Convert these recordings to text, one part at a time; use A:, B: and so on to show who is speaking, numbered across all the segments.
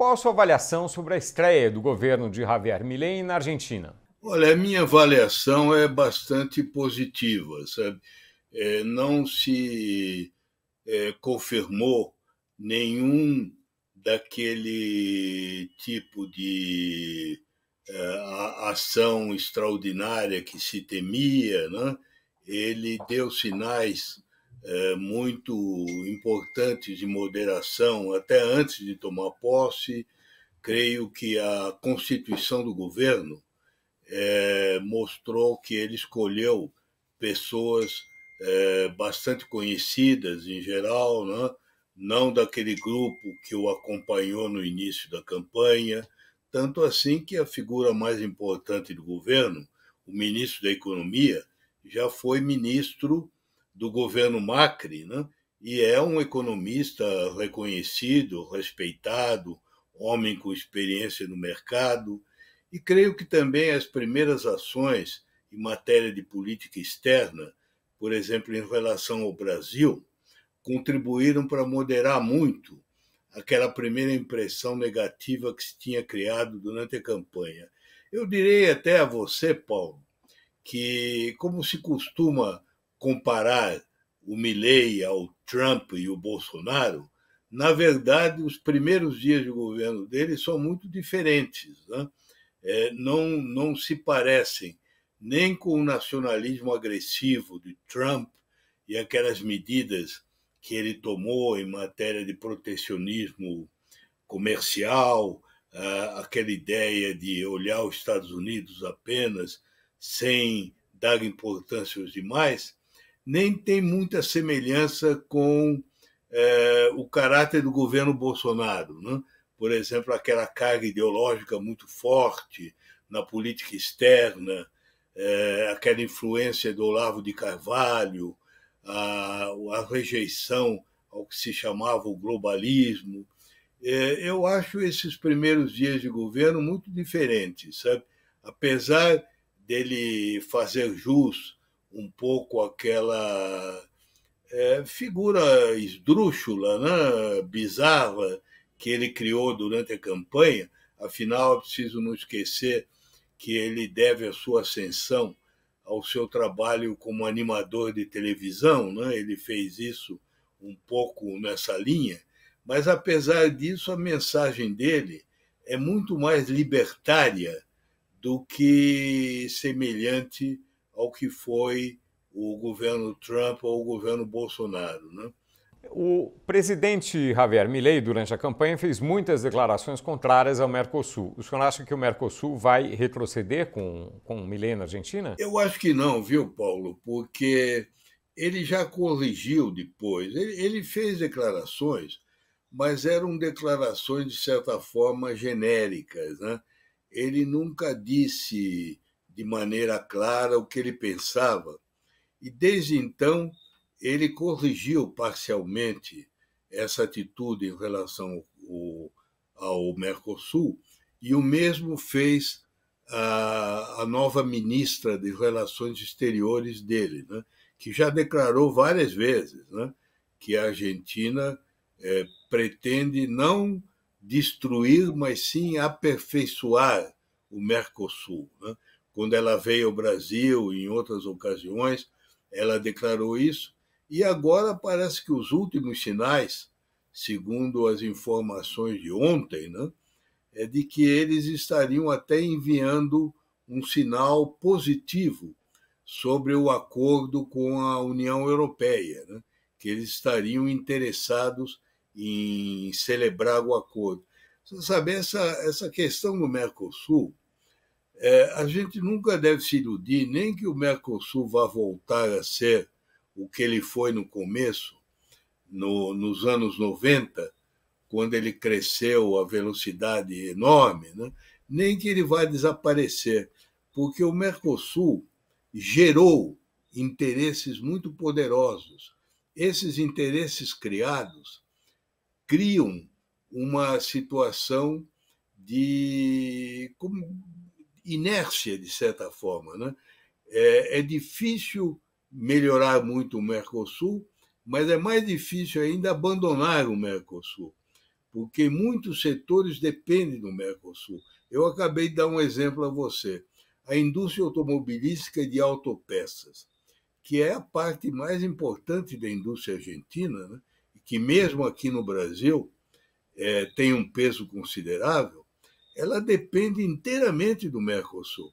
A: Qual a sua avaliação sobre a estreia do governo de Javier Milei na Argentina? Olha, a minha avaliação é bastante positiva, sabe? É, não se é, confirmou nenhum daquele tipo de é, ação extraordinária que se temia, né? ele deu sinais é, muito importantes de moderação até antes de tomar posse. Creio que a constituição do governo é, mostrou que ele escolheu pessoas é, bastante conhecidas em geral, né? não daquele grupo que o acompanhou no início da campanha, tanto assim que a figura mais importante do governo, o ministro da Economia, já foi ministro do governo Macri, né? e é um economista reconhecido, respeitado, homem com experiência no mercado, e creio que também as primeiras ações em matéria de política externa, por exemplo, em relação ao Brasil, contribuíram para moderar muito aquela primeira impressão negativa que se tinha criado durante a campanha. Eu direi até a você, Paulo, que, como se costuma comparar o Milley ao Trump e o Bolsonaro, na verdade, os primeiros dias de governo dele são muito diferentes. Né? É, não, não se parecem nem com o nacionalismo agressivo de Trump e aquelas medidas que ele tomou em matéria de protecionismo comercial, aquela ideia de olhar os Estados Unidos apenas sem dar importância aos demais, nem tem muita semelhança com é, o caráter do governo Bolsonaro. Né? Por exemplo, aquela carga ideológica muito forte na política externa, é, aquela influência do Olavo de Carvalho, a, a rejeição ao que se chamava o globalismo. É, eu acho esses primeiros dias de governo muito diferentes, sabe? Apesar dele fazer jus um pouco aquela é, figura esdrúxula, né, bizarra, que ele criou durante a campanha. Afinal, é preciso não esquecer que ele deve a sua ascensão ao seu trabalho como animador de televisão, né? ele fez isso um pouco nessa linha, mas apesar disso, a mensagem dele é muito mais libertária do que semelhante ao que foi o governo Trump ou o governo Bolsonaro. Né? O presidente Javier Milei, durante a campanha, fez muitas declarações contrárias ao Mercosul. O senhor acha que o Mercosul vai retroceder com, com o Milei na Argentina? Eu acho que não, viu, Paulo? Porque ele já corrigiu depois. Ele, ele fez declarações, mas eram declarações, de certa forma, genéricas. Né? Ele nunca disse de maneira clara o que ele pensava, e desde então ele corrigiu parcialmente essa atitude em relação ao, ao Mercosul, e o mesmo fez a, a, nova ministra de Relações Exteriores dele, né, que já declarou várias vezes né, que a Argentina é, pretende não destruir, mas sim aperfeiçoar o Mercosul. Né? Quando ela veio ao Brasil, em outras ocasiões, ela declarou isso. E agora parece que os últimos sinais, segundo as informações de ontem, né, é de que eles estariam até enviando um sinal positivo sobre o acordo com a União Europeia, né, que eles estariam interessados em celebrar o acordo. Você sabe, essa, essa questão do Mercosul é, a gente nunca deve se iludir, nem que o Mercosul vá voltar a ser o que ele foi no começo, no, nos anos 90, quando ele cresceu a velocidade enorme, né? nem que ele vá desaparecer, porque o Mercosul gerou interesses muito poderosos. Esses interesses criados criam uma situação de como inércia, de certa forma. Né? É, é difícil melhorar muito o Mercosul, mas é mais difícil ainda abandonar o Mercosul, porque muitos setores dependem do Mercosul. Eu acabei de dar um exemplo a você. A indústria automobilística de autopeças, que é a parte mais importante da indústria argentina, né? que mesmo aqui no Brasil é, tem um peso considerável, ela depende inteiramente do Mercosul.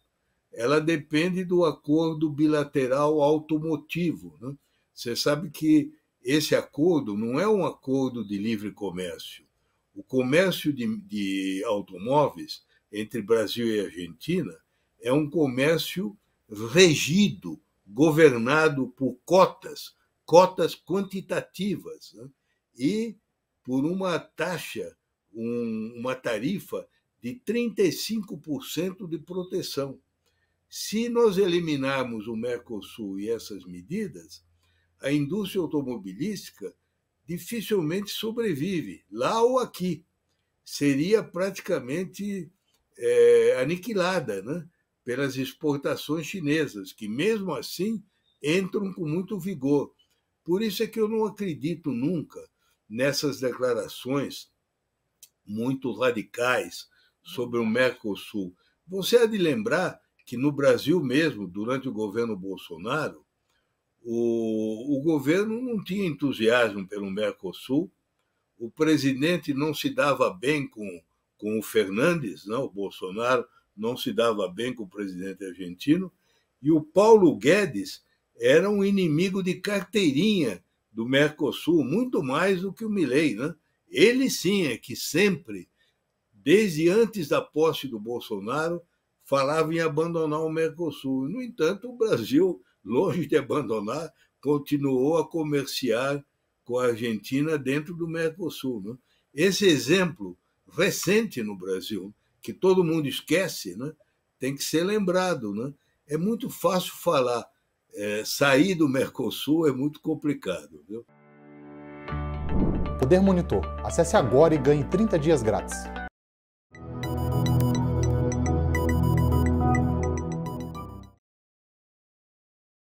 A: Ela depende do acordo bilateral automotivo. Né? Você sabe que esse acordo não é um acordo de livre comércio. O comércio de, de automóveis entre Brasil e Argentina é um comércio regido, governado por cotas, cotas quantitativas, né? e por uma taxa, um, uma tarifa de 35% de proteção. Se nós eliminarmos o Mercosul e essas medidas, a indústria automobilística dificilmente sobrevive, lá ou aqui. Seria praticamente é, aniquilada né, pelas exportações chinesas, que, mesmo assim, entram com muito vigor. Por isso é que eu não acredito nunca nessas declarações muito radicais sobre o Mercosul. Você há de lembrar que no Brasil mesmo, durante o governo Bolsonaro, o, o governo não tinha entusiasmo pelo Mercosul, o presidente não se dava bem com, com o Fernandes, não, né? o Bolsonaro não se dava bem com o presidente argentino, e o Paulo Guedes era um inimigo de carteirinha do Mercosul, muito mais do que o Milei. Né? Ele sim é que sempre desde antes da posse do Bolsonaro, falava em abandonar o Mercosul. No entanto, o Brasil, longe de abandonar, continuou a comerciar com a Argentina dentro do Mercosul. Né? Esse exemplo recente no Brasil, que todo mundo esquece, né? tem que ser lembrado. Né? É muito fácil falar, é, sair do Mercosul é muito complicado. Viu? Poder Monitor. Acesse agora e ganhe 30 dias grátis.